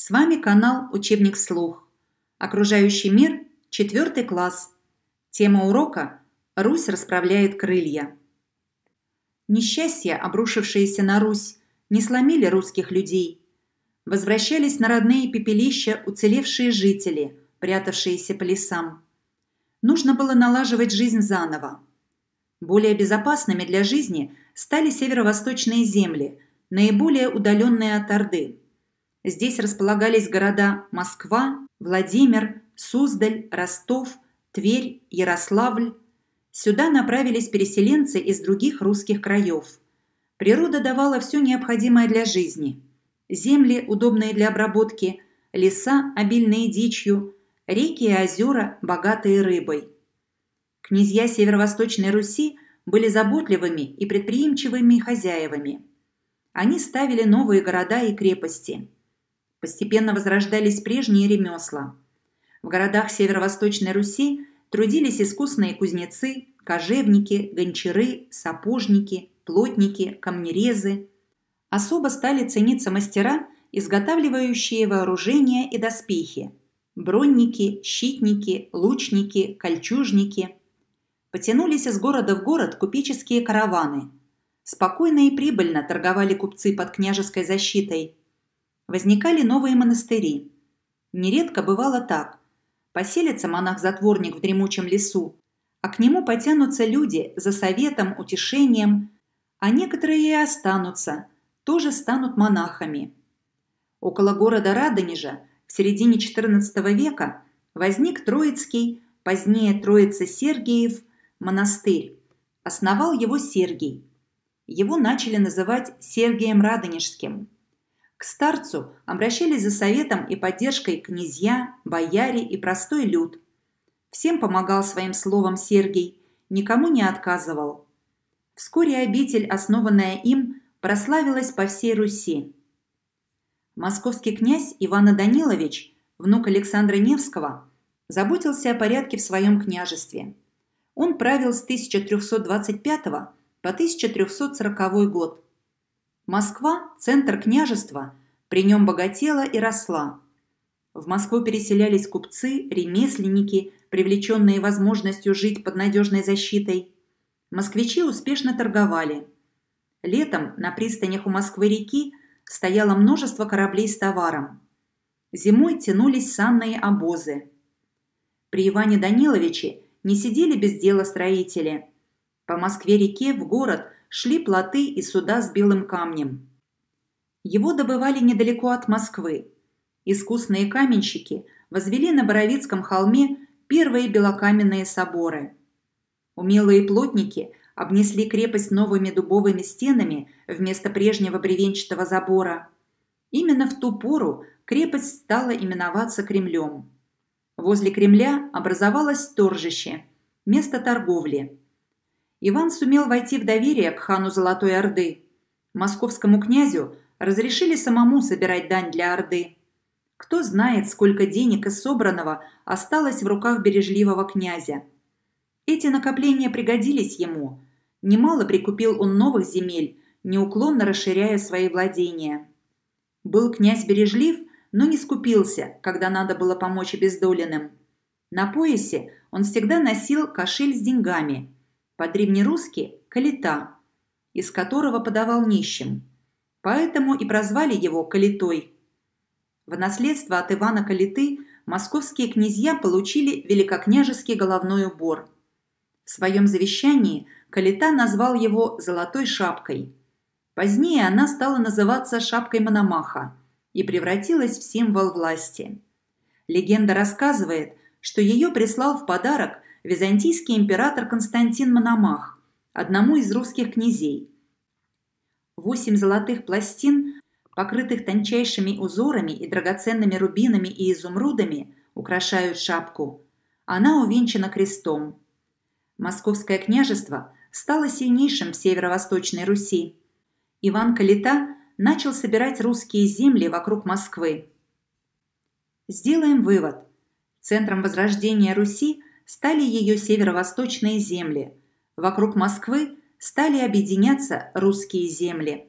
С вами канал «Учебник слух», Окружающий мир, 4 класс. Тема урока «Русь расправляет крылья». Несчастья, обрушившиеся на Русь, не сломили русских людей. Возвращались на родные пепелища уцелевшие жители, прятавшиеся по лесам. Нужно было налаживать жизнь заново. Более безопасными для жизни стали северо-восточные земли, наиболее удаленные от Орды – Здесь располагались города Москва, Владимир, Суздаль, Ростов, Тверь, Ярославль. Сюда направились переселенцы из других русских краев. Природа давала все необходимое для жизни. Земли, удобные для обработки, леса, обильные дичью, реки и озера, богатые рыбой. Князья Северо-Восточной Руси были заботливыми и предприимчивыми хозяевами. Они ставили новые города и крепости – Постепенно возрождались прежние ремесла. В городах Северо-Восточной Руси трудились искусные кузнецы, кожевники, гончары, сапожники, плотники, камнерезы. Особо стали цениться мастера, изготавливающие вооружение и доспехи – бронники, щитники, лучники, кольчужники. Потянулись из города в город купеческие караваны. Спокойно и прибыльно торговали купцы под княжеской защитой – возникали новые монастыри. Нередко бывало так. Поселится монах-затворник в дремучем лесу, а к нему потянутся люди за советом, утешением, а некоторые и останутся, тоже станут монахами. Около города Радонежа в середине XIV века возник Троицкий, позднее Троица-Сергиев, монастырь. Основал его Сергий. Его начали называть Сергием Радонежским – к старцу обращались за советом и поддержкой князья, бояре и простой люд. Всем помогал своим словом Сергий, никому не отказывал. Вскоре обитель, основанная им, прославилась по всей Руси. Московский князь Иван Данилович, внук Александра Невского, заботился о порядке в своем княжестве. Он правил с 1325 по 1340 год – Москва, центр княжества, при нем богатела и росла. В Москву переселялись купцы, ремесленники, привлеченные возможностью жить под надежной защитой. Москвичи успешно торговали. Летом на пристанях у Москвы-реки стояло множество кораблей с товаром. Зимой тянулись санные обозы. При Иване Даниловиче не сидели без дела строители. По Москве-реке в город – шли плоты и суда с белым камнем. Его добывали недалеко от Москвы. Искусные каменщики возвели на Боровицком холме первые белокаменные соборы. Умелые плотники обнесли крепость новыми дубовыми стенами вместо прежнего бревенчатого забора. Именно в ту пору крепость стала именоваться Кремлем. Возле Кремля образовалось торжище – место торговли – Иван сумел войти в доверие к хану Золотой Орды. Московскому князю разрешили самому собирать дань для Орды. Кто знает, сколько денег из собранного осталось в руках бережливого князя. Эти накопления пригодились ему. Немало прикупил он новых земель, неуклонно расширяя свои владения. Был князь бережлив, но не скупился, когда надо было помочь обездоленным. На поясе он всегда носил кошель с деньгами – по-древнерусски «калита», из которого подавал нищим. Поэтому и прозвали его «калитой». В наследство от Ивана Калиты московские князья получили великокняжеский головной убор. В своем завещании Калита назвал его «золотой шапкой». Позднее она стала называться «шапкой Мономаха» и превратилась в символ власти. Легенда рассказывает, что ее прислал в подарок византийский император Константин Мономах, одному из русских князей. Восемь золотых пластин, покрытых тончайшими узорами и драгоценными рубинами и изумрудами, украшают шапку. Она увенчана крестом. Московское княжество стало сильнейшим в северо-восточной Руси. Иван Калита начал собирать русские земли вокруг Москвы. Сделаем вывод. Центром возрождения Руси стали ее северо-восточные земли. Вокруг Москвы стали объединяться русские земли.